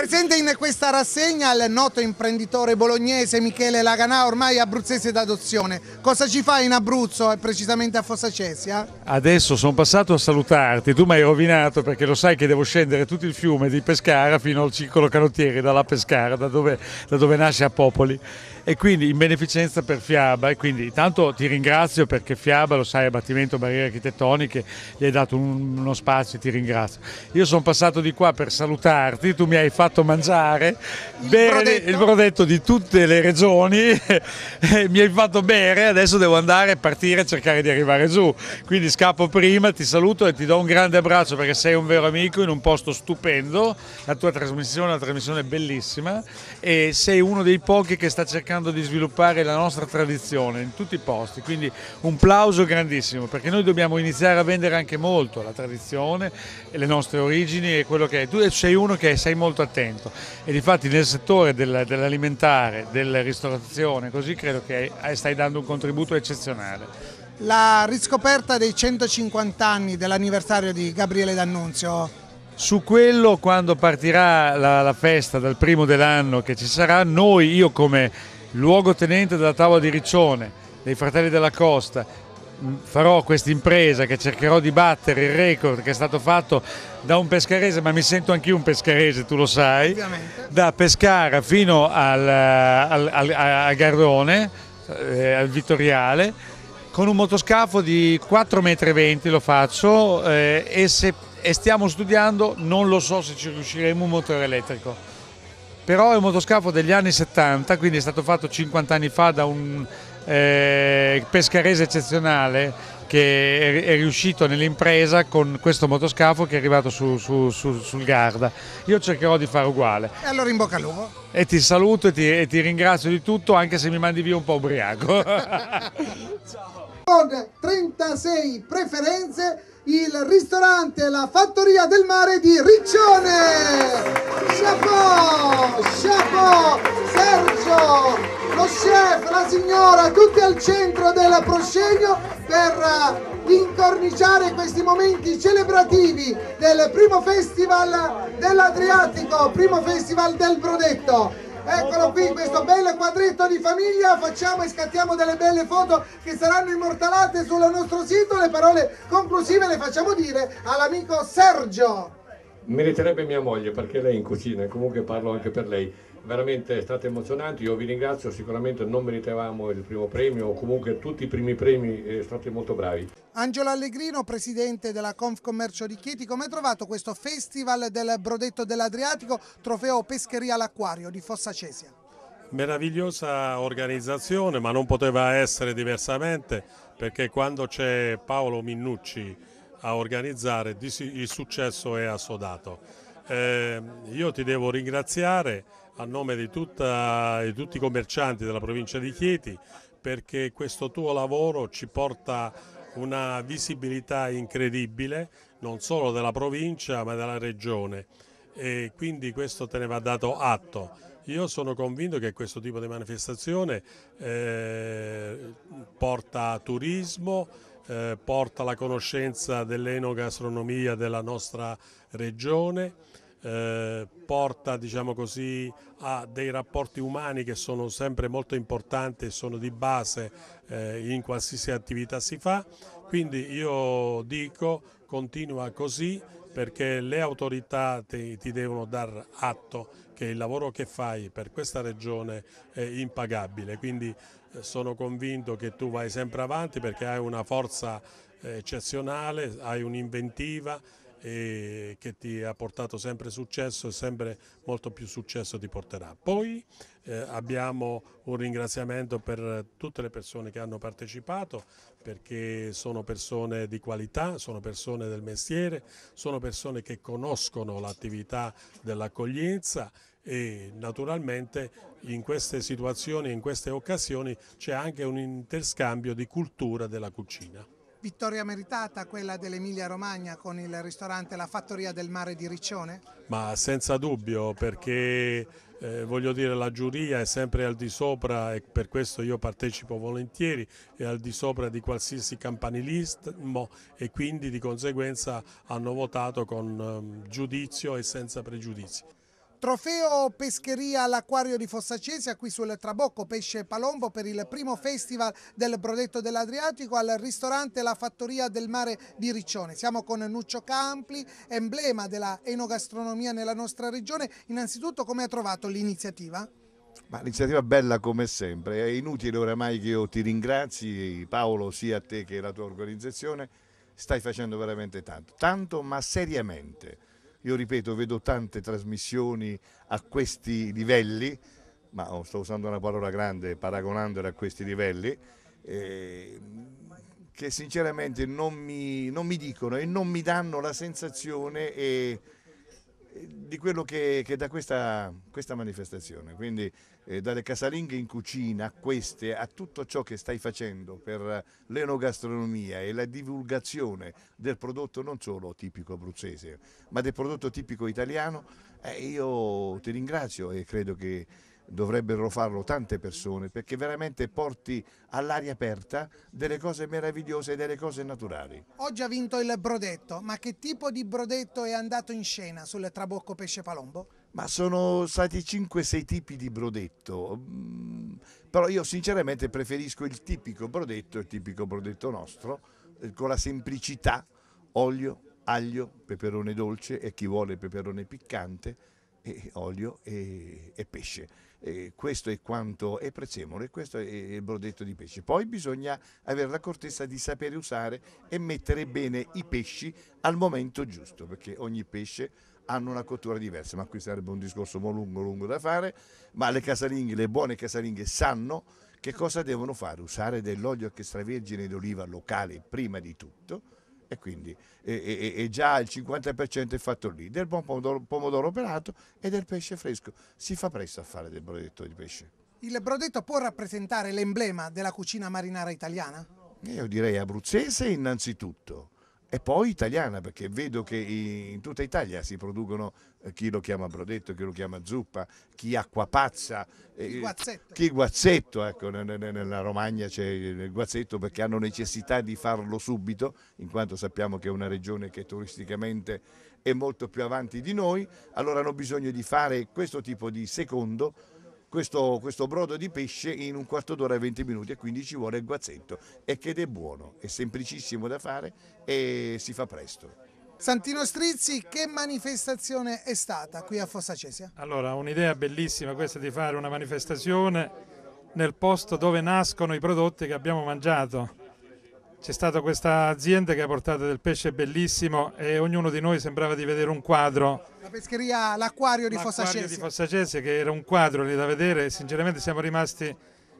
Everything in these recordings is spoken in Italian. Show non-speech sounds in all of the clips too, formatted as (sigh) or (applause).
Presente in questa rassegna il noto imprenditore bolognese Michele Laganà, ormai abruzzese d'adozione. Cosa ci fai in Abruzzo e precisamente a Fossa Fossacezia? Adesso sono passato a salutarti, tu mi hai rovinato perché lo sai che devo scendere tutto il fiume di Pescara fino al circolo canottieri, dalla Pescara, da dove, da dove nasce a Popoli e quindi in beneficenza per Fiaba e quindi tanto ti ringrazio perché Fiaba, lo sai, abbattimento barriere architettoniche, gli hai dato un, uno spazio, ti ringrazio. Io sono passato di qua per salutarti, tu mi hai fatto mangiare il bere brodetto. il brodetto di tutte le regioni, (laughs) mi hai fatto bere, adesso devo andare, partire e cercare di arrivare giù, quindi scappo prima, ti saluto e ti do un grande abbraccio perché sei un vero amico in un posto stupendo, la tua trasmissione è una trasmissione bellissima e sei uno dei pochi che sta cercando cercando di sviluppare la nostra tradizione in tutti i posti, quindi un plauso grandissimo perché noi dobbiamo iniziare a vendere anche molto la tradizione, e le nostre origini e quello che è. Tu sei uno che sei molto attento e difatti nel settore dell'alimentare, della ristorazione, così credo che stai dando un contributo eccezionale. La riscoperta dei 150 anni dell'anniversario di Gabriele D'Annunzio su quello quando partirà la, la, festa dal primo dell'anno che ci sarà, noi, io come luogotenente della tavola di Riccione, dei Fratelli della Costa, mm, farò questa impresa che cercherò di battere il record che è stato fatto da un pescarese, ma mi sento anch'io un pescarese, tu lo sai, da Pescara fino al, eh, al, al, a Gardone, eh, al Vittoriale, con un motoscafo di 4,20 m lo faccio eh, e, se, e stiamo studiando, non lo so se ci riusciremo, un motore elettrico però è un motoscafo degli anni 70, quindi è stato fatto 50 anni fa da un eh, pescarese eccezionale che è, riuscito nell'impresa con questo motoscafo che è arrivato su, su, su, sul Garda. Io cercherò di fare uguale. E allora in bocca al lupo. E ti saluto e ti, e ti ringrazio di tutto, anche se mi mandi via un po' ubriaco. con 36 preferenze, il ristorante La Fattoria del Mare di Rio. chef, la signora, tutti al centro del proscenio per eh, incorniciare questi momenti celebrativi del primo festival dell'Adriatico, primo festival del Brodetto. Eccolo qui questo bel quadretto di famiglia, facciamo e scattiamo delle belle foto che saranno immortalate sul nostro sito, le parole conclusive le facciamo dire all'amico Sergio. Meriterebbe mia moglie perché lei in cucina, comunque parlo anche per lei veramente è stato emozionante, io vi ringrazio, sicuramente non meritavamo il primo premio, o comunque tutti i primi premi eh, state molto bravi. Angelo Allegrino, presidente della Confcommercio di Chieti, come hai trovato questo Festival del Brodetto dell'Adriatico, trofeo Pescheria all'Acquario di Fossa Cesia? Meravigliosa organizzazione, ma non poteva essere diversamente, perché quando c'è Paolo Minnucci a organizzare il successo è assodato eh, io ti devo ringraziare a nome di, tutta, di tutti i commercianti della provincia di Chieti perché questo tuo lavoro ci porta una visibilità incredibile non solo della provincia ma della regione e quindi questo te ne va dato atto. Io sono convinto che questo tipo di manifestazione eh, porta turismo, eh, porta la conoscenza dell'enogastronomia della nostra regione, eh, porta diciamo così, a dei rapporti umani che sono sempre molto importanti e sono di base eh, in qualsiasi attività si fa. Quindi io dico continua così perché le autorità ti, ti devono dar atto che il lavoro che fai per questa regione è impagabile, quindi eh, sono convinto che tu vai sempre avanti perché hai una forza eh, eccezionale, hai un'inventiva e che ti ha portato sempre successo e sempre molto più successo ti porterà. Poi eh, abbiamo un ringraziamento per tutte le persone che hanno partecipato perché sono persone di qualità, sono persone del mestiere, sono persone che conoscono l'attività dell'accoglienza e naturalmente in queste situazioni, in queste occasioni c'è anche un interscambio di cultura della cucina. Vittoria meritata quella dell'Emilia Romagna con il ristorante La Fattoria del Mare di Riccione? Ma senza dubbio perché eh, voglio dire la giuria è sempre al di sopra e per questo io partecipo volentieri, è al di sopra di qualsiasi campanilismo e quindi di conseguenza hanno votato con eh, giudizio e senza pregiudizi. Trofeo Pescheria all'Aquario di Fossacesi, qui sul Trabocco Pesce Palombo per il primo festival del Brodetto dell'Adriatico al ristorante La Fattoria del Mare di Riccione. Siamo con Nuccio Campli, emblema della enogastronomia nella nostra regione. Innanzitutto come ha trovato l'iniziativa? Ma l'iniziativa bella come sempre, è inutile oramai che io ti ringrazi Paolo sia a te che alla tua organizzazione, stai facendo veramente tanto, tanto ma seriamente io ripeto, vedo tante trasmissioni a questi livelli, ma oh, sto usando una parola grande, paragonandola a questi livelli, eh, che sinceramente non mi, non mi, dicono e non mi danno la sensazione... Eh, di quello che, che da questa, questa, manifestazione, quindi eh, dalle casalinghe in cucina a queste, a tutto ciò che stai facendo per l'enogastronomia e la divulgazione del prodotto non solo tipico abruzzese, ma del prodotto tipico italiano, eh, io ti ringrazio e credo che dovrebbero farlo tante persone perché veramente porti all'aria aperta delle cose meravigliose e delle cose naturali. Oggi ha vinto il brodetto, ma che tipo di brodetto è andato in scena sul Trabocco Pesce Palombo? Ma sono stati 5-6 tipi di brodetto, mm, però io sinceramente preferisco il tipico brodetto, il tipico brodetto nostro, eh, con la semplicità, olio, aglio, peperone dolce e chi vuole peperone piccante, e olio e, e pesce eh, questo è quanto è prezzemolo questo è il brodetto di pesce. Poi bisogna avere la cortezza di sapere usare e mettere bene i pesci al momento giusto, perché ogni pesce hanno una cottura diversa, ma qui sarebbe un discorso molto lungo, lungo da fare, ma le casalinghe, le buone casalinghe sanno che cosa devono fare, usare dell'olio extravergine d'oliva locale prima di tutto, e quindi e, e, e già il 50% è fatto lì, del buon pomodoro, pomodoro operato e del pesce fresco. Si fa presto a fare del brodetto di pesce. Il brodetto può rappresentare l'emblema della cucina marinara italiana? Io direi abruzzese innanzitutto e poi italiana, perché vedo che in tutta Italia si producono eh, chi lo chiama brodetto, chi lo chiama zuppa, chi acquapazza, eh, chi guazzetto, ecco, nella Romagna c'è il guazzetto perché hanno necessità di farlo subito, in quanto sappiamo che è una regione che turisticamente è molto più avanti di noi, allora hanno bisogno di fare questo tipo di secondo questo, questo, brodo di pesce in un quarto d'ora e 20 minuti e quindi ci vuole il guazzetto e ed è buono, è semplicissimo da fare e si fa presto. Santino Strizzi, che manifestazione è stata qui a Fossa Cesia? Allora, un'idea bellissima questa di fare una manifestazione nel posto dove nascono i prodotti che abbiamo mangiato c'è stata questa azienda che ha portato del pesce bellissimo e ognuno di noi sembrava di vedere un quadro. La pescheria, l'acquario di l'acquario di Fossacese che era un quadro lì da vedere, sinceramente siamo rimasti,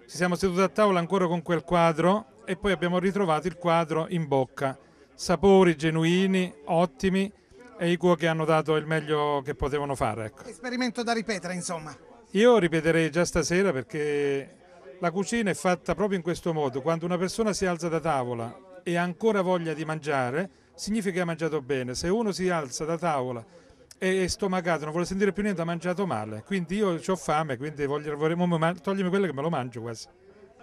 ci siamo seduti a tavola ancora con quel quadro e poi abbiamo ritrovato il quadro in bocca. Sapori genuini, ottimi e i cuochi hanno dato il meglio che potevano fare. Ecco. Esperimento da ripetere insomma. Io ripeterei già stasera perché la cucina è fatta proprio in questo modo, quando una persona si alza da tavola e ha ancora voglia di mangiare, significa che ha mangiato bene, se uno si alza da tavola e è stomacato, non vuole sentire più niente, ha mangiato male, quindi io ho fame, quindi voglio, vorremmo togliermi quella che me lo mangio quasi.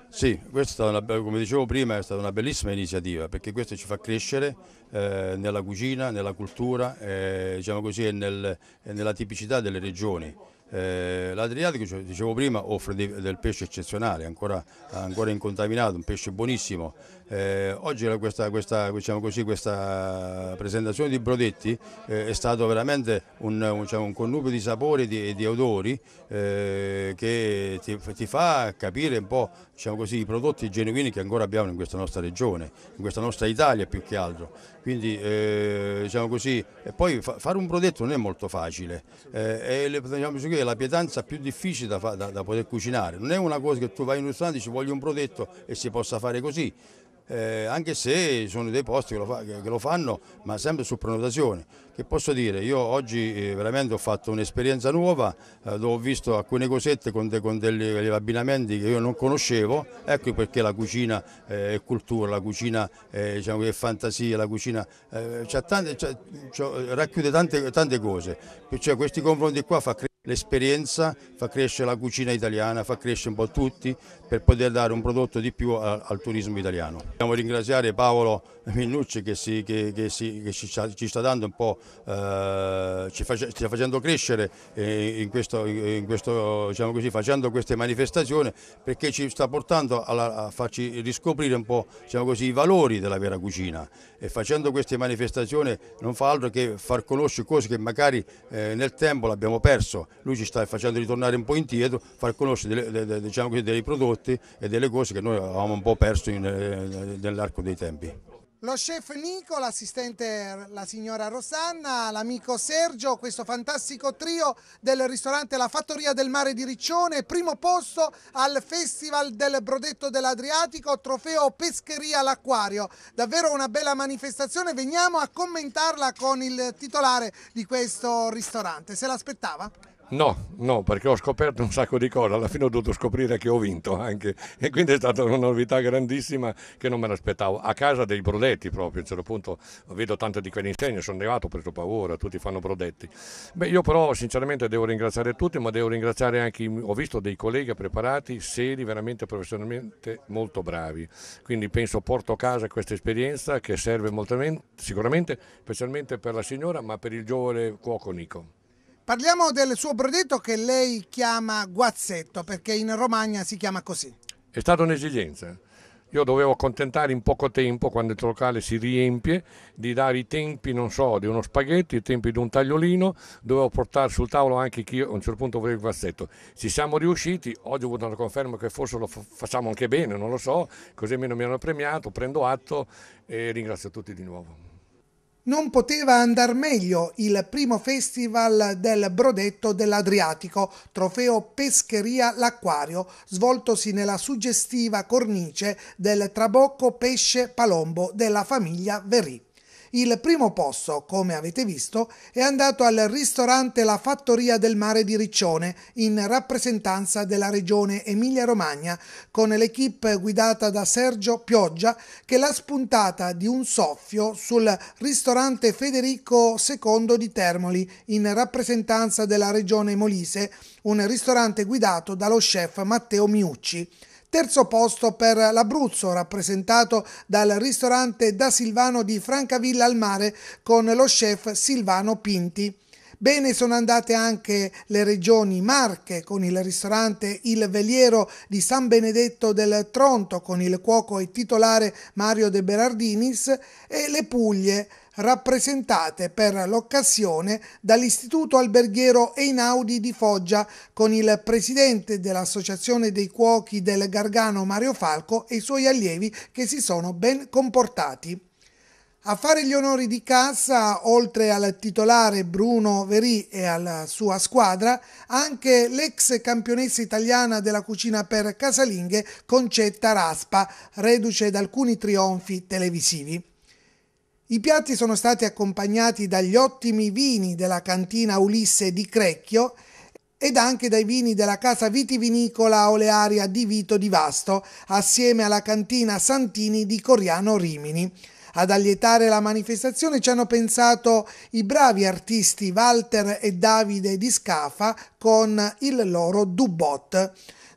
Sì, questa una, come dicevo prima è stata una bellissima iniziativa perché questo ci fa crescere eh, nella cucina, nella cultura eh, diciamo così, e, nel, e nella tipicità delle regioni. Eh, L'Adriatico, dicevo prima, offre del pesce eccezionale, ancora, ancora incontaminato, un pesce buonissimo, eh, oggi questa, questa, diciamo così, questa, presentazione di Brodetti eh, è stato veramente un, un, diciamo, un, connubio di sapori e di, di, odori eh, che ti, ti, fa capire un po' diciamo così, i prodotti genuini che ancora abbiamo in questa nostra regione, in questa nostra Italia più che altro. Quindi, eh, diciamo così, poi fa, fare un brodetto non è molto facile, eh, è, diciamo è la pietanza più difficile da, da, da, poter cucinare, non è una cosa che tu vai in un ristorante e ci voglio un brodetto e si possa fare così eh, anche se sono dei posti che lo, fa, che lo, fanno, ma sempre su prenotazione. Che posso dire? Io oggi eh, veramente ho fatto un'esperienza nuova, eh, dove ho visto alcune cosette con, de, con degli, degli abbinamenti che io non conoscevo, ecco perché la cucina eh, è cultura, la cucina eh, diciamo, è fantasia, la cucina eh, tante, racchiude tante, tante cose, cioè, questi confronti qua fa crescere. L'esperienza fa crescere la cucina italiana, fa crescere un po' tutti per poter dare un prodotto di più al, al turismo italiano. Dobbiamo ringraziare Paolo Minnucci che, si, che, che, si, che ci, ci, sta dando un po', eh, ci, sta facendo crescere eh, in questo, in questo, diciamo così, facendo queste manifestazioni perché ci sta portando alla, a farci riscoprire un po' diciamo così, i valori della vera cucina e facendo queste manifestazioni non fa altro che far conoscere cose che magari eh, nel tempo l'abbiamo perso lui ci sta facendo ritornare un po' indietro, far conoscere delle, de, diciamo così, dei prodotti e delle cose che noi avevamo un po' perso eh, nell'arco dei tempi. Lo chef Nico, l'assistente la signora Rosanna, l'amico Sergio, questo fantastico trio del ristorante La Fattoria del Mare di Riccione, primo posto al Festival del Brodetto dell'Adriatico, trofeo Pescheria all'Acquario. Davvero una bella manifestazione, veniamo a commentarla con il titolare di questo ristorante. Se l'aspettava? No, no, perché ho scoperto un sacco di cose, alla fine ho dovuto scoprire che ho vinto anche e quindi è stata una novità grandissima che non me l'aspettavo. A casa dei brodetti proprio, a un certo punto vedo tante di quelle insegne, sono arrivato, ho preso paura, tutti fanno brodetti. Beh, io però sinceramente devo ringraziare tutti, ma devo ringraziare anche, ho visto dei colleghi preparati, seri, veramente professionalmente molto bravi. Quindi penso porto a casa questa esperienza che serve molto, sicuramente, specialmente per la signora, ma per il giovane cuoco Nico. Parliamo del suo progetto che lei chiama guazzetto, perché in Romagna si chiama così. È stata un'esigenza. Io dovevo accontentare in poco tempo, quando il locale si riempie, di dare i tempi, non so, di uno spaghetti, i tempi di un tagliolino, dovevo portare sul tavolo anche chi io a un certo punto voleva il guazzetto. Ci siamo riusciti, oggi ho avuto una conferma che forse lo facciamo anche bene, non lo so, così almeno mi hanno premiato, prendo atto e ringrazio tutti di nuovo non poteva andar meglio il primo festival del Brodetto dell'Adriatico, trofeo Pescheria l'Acquario, svoltosi nella suggestiva cornice del Trabocco Pesce Palombo della famiglia Verì. Il primo posto, come avete visto, è andato al ristorante La Fattoria del Mare di Riccione in rappresentanza della regione Emilia-Romagna con l'equipe guidata da Sergio Pioggia che l'ha spuntata di un soffio sul ristorante Federico II di Termoli in rappresentanza della regione Molise, un ristorante guidato dallo chef Matteo Miucci. Terzo posto per l'Abruzzo, rappresentato dal ristorante da Silvano di Francavilla al Mare con lo chef Silvano Pinti. Bene sono andate anche le regioni Marche con il ristorante Il Veliero di San Benedetto del Tronto con il cuoco e titolare Mario De Berardinis e le Puglie rappresentate per l'occasione dall'Istituto Alberghiero Einaudi di Foggia con il presidente dell'Associazione dei Cuochi del Gargano Mario Falco e i suoi allievi che si sono ben comportati. A fare gli onori di cassa, oltre al titolare Bruno Verì e alla sua squadra, anche l'ex campionessa italiana della cucina per casalinghe Concetta Raspa, reduce da alcuni trionfi televisivi. I piatti sono stati accompagnati dagli ottimi vini della cantina Ulisse di Crecchio ed anche dai vini della casa vitivinicola olearia di Vito di Vasto, assieme alla cantina Santini di Coriano Rimini. Ad allietare la manifestazione ci hanno pensato i bravi artisti Walter e Davide di Scafa con il loro Dubot.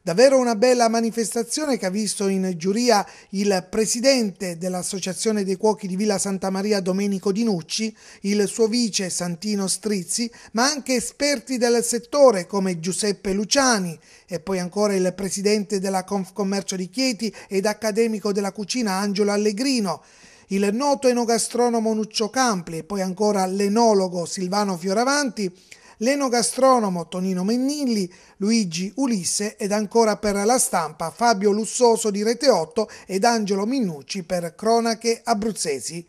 Davvero una bella manifestazione che ha visto in giuria il presidente dell'Associazione dei Cuochi di Villa Santa Maria Domenico Dinucci, il suo vice Santino Strizzi, ma anche esperti del settore come Giuseppe Luciani e poi ancora il presidente della Confcommercio di Chieti ed accademico della cucina Angelo Allegrino il noto enogastronomo Nuccio Campli e poi ancora l'enologo Silvano Fioravanti l'enogastronomo Tonino Mennilli, Luigi Ulisse ed ancora per la stampa Fabio Lussoso di Rete 8 ed Angelo Minnucci per Cronache Abruzzesi.